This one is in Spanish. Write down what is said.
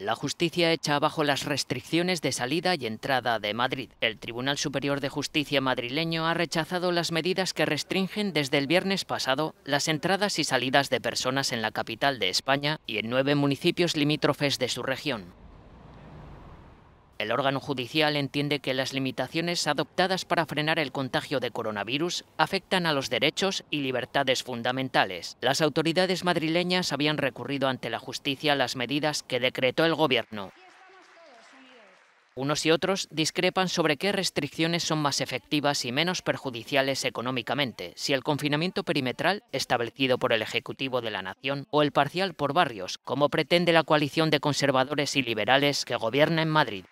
La justicia echa abajo las restricciones de salida y entrada de Madrid. El Tribunal Superior de Justicia madrileño ha rechazado las medidas que restringen desde el viernes pasado las entradas y salidas de personas en la capital de España y en nueve municipios limítrofes de su región. El órgano judicial entiende que las limitaciones adoptadas para frenar el contagio de coronavirus afectan a los derechos y libertades fundamentales. Las autoridades madrileñas habían recurrido ante la justicia las medidas que decretó el gobierno. Unos y otros discrepan sobre qué restricciones son más efectivas y menos perjudiciales económicamente, si el confinamiento perimetral, establecido por el Ejecutivo de la Nación, o el parcial por barrios, como pretende la coalición de conservadores y liberales que gobierna en Madrid.